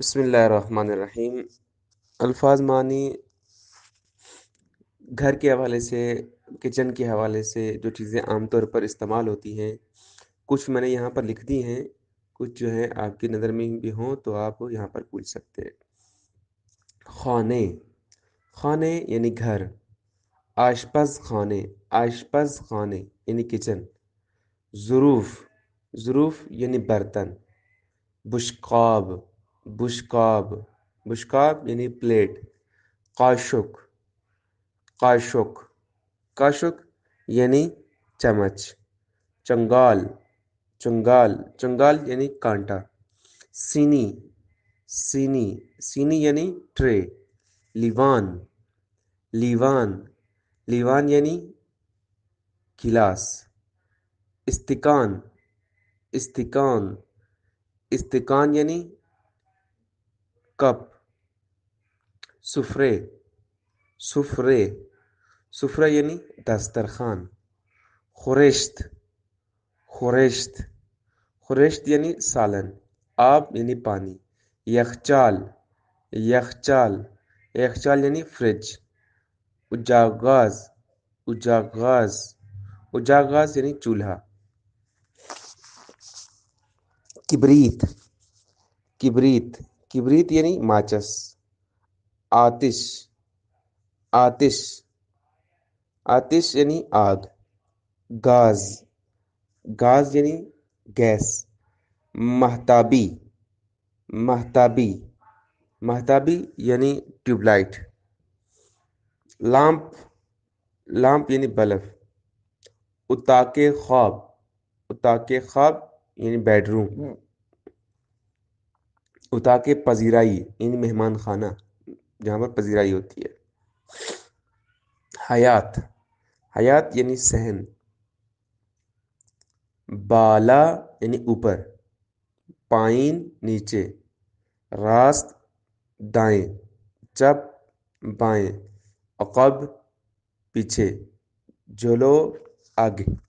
बसमीम अल्फाज मानी घर के हवाले से किचन के हवाले से जो चीज़ें आमतौर पर इस्तेमाल होती हैं कुछ मैंने यहाँ पर लिख दी हैं कुछ जो है आपकी नज़र में भी हों तो आप यहाँ पर पूछ सकते हैं खाने खाने यानी घर आशपज खाने आशपज खाने यानी किचन ज़रूफ़ ज़रूफ़ यानी बर्तन बुशकाब बुशकाब बुशकाब यानी प्लेट काशुक काशुक काशुक यानी चम्मच चंगाल चंगाल चंगाल यानी कांटा सीनी सीनी सीनी यानी ट्रे लिवान लिवान लिवान यानी गिलास इस्तिकान इस्तिकान इस्तिकान यानी कप सुफरे सुफरे सुफरा यानी दस्तरखान खुरेश्त खुरेश्त खुरेश्त यानी सालन आब यानी पानी यखचाल यखचाल यखचाल यानी फ्रिज उजागाज उजागाज उजागाज यानी चूल्हा किबरीत किबरीत किबरीत यानी माचस आतिश आतिश आतिश यानी आग गाज गाज यानी गैस महताबी महताबी महताबी यानी ट्यूबलाइट लाम्प लाम्प यानी बल्ब उताके ख्वाब उताके ख्वाब यानी बेडरूम उता के पजीराई इन मेहमान खाना जहाँ पर पजीराई होती है हयात हयात यानी सहन बाला यानी ऊपर पाइन नीचे रास्त दाएं चप बाएं अकब पीछे झलो आगे